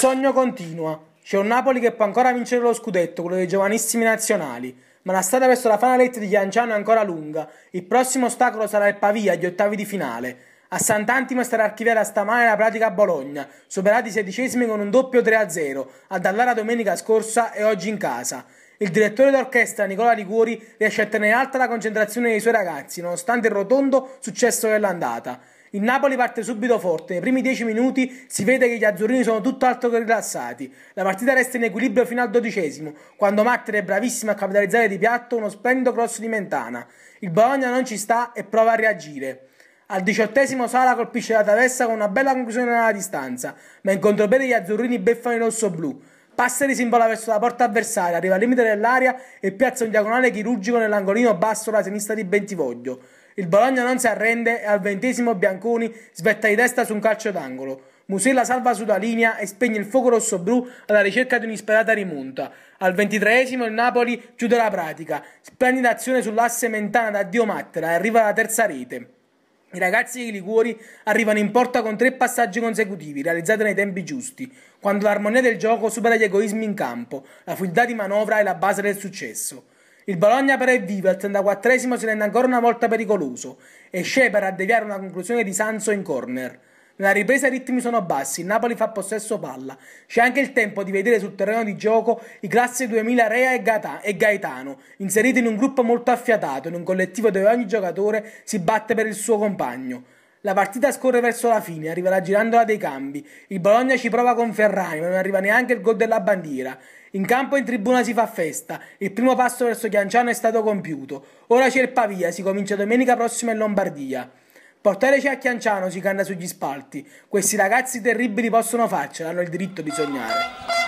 sogno continua. C'è un Napoli che può ancora vincere lo scudetto, quello dei giovanissimi nazionali. Ma la strada verso la fanaletta di Chianciano è ancora lunga. Il prossimo ostacolo sarà il Pavia, gli ottavi di finale. A Sant'Antimo sarà archiviata stamane la pratica a Bologna, superati i sedicesimi con un doppio 3-0, a Dallara domenica scorsa e oggi in casa. Il direttore d'orchestra Nicola Liguori riesce a tenere alta la concentrazione dei suoi ragazzi, nonostante il rotondo successo dell'andata. Il Napoli parte subito forte, nei primi 10 minuti si vede che gli azzurrini sono tutt'altro che rilassati. La partita resta in equilibrio fino al dodicesimo, quando Matter è bravissimo a capitalizzare di piatto uno splendido cross di Mentana. Il Bologna non ci sta e prova a reagire. Al diciottesimo Sala colpisce la traversa con una bella conclusione alla distanza, ma in contropiede gli azzurrini beffano i rosso-blu. Passa di simbola verso la porta avversaria, arriva al limite dell'area e piazza un diagonale chirurgico nell'angolino basso alla sinistra di Bentivoglio. Il Bologna non si arrende e al ventesimo Bianconi svetta di testa su un calcio d'angolo. Musella salva sulla linea e spegne il fuoco rosso-blu alla ricerca di un'isperata rimonta. Al ventitreesimo il Napoli chiude la pratica. Splendida azione sull'asse mentana da Dio Mattera e arriva alla terza rete. I ragazzi di Liguori arrivano in porta con tre passaggi consecutivi, realizzati nei tempi giusti, quando l'armonia del gioco supera gli egoismi in campo, la fluidità di manovra è la base del successo. Il Bologna però è vivo, e al 34 si rende ancora una volta pericoloso e Shepard a deviare una conclusione di Sanso in corner. Nella ripresa i ritmi sono bassi, il Napoli fa possesso palla. C'è anche il tempo di vedere sul terreno di gioco i classi 2000 Rea e, Gata- e Gaetano, inseriti in un gruppo molto affiatato, in un collettivo dove ogni giocatore si batte per il suo compagno. La partita scorre verso la fine, arriva la girandola dei cambi. Il Bologna ci prova con Ferrari, ma non arriva neanche il gol della bandiera. In campo e in tribuna si fa festa, il primo passo verso Chianciano è stato compiuto. Ora c'è il Pavia, si comincia domenica prossima in Lombardia. Portateci a Chianciano, si canna sugli spalti. Questi ragazzi terribili possono farcela, hanno il diritto di sognare.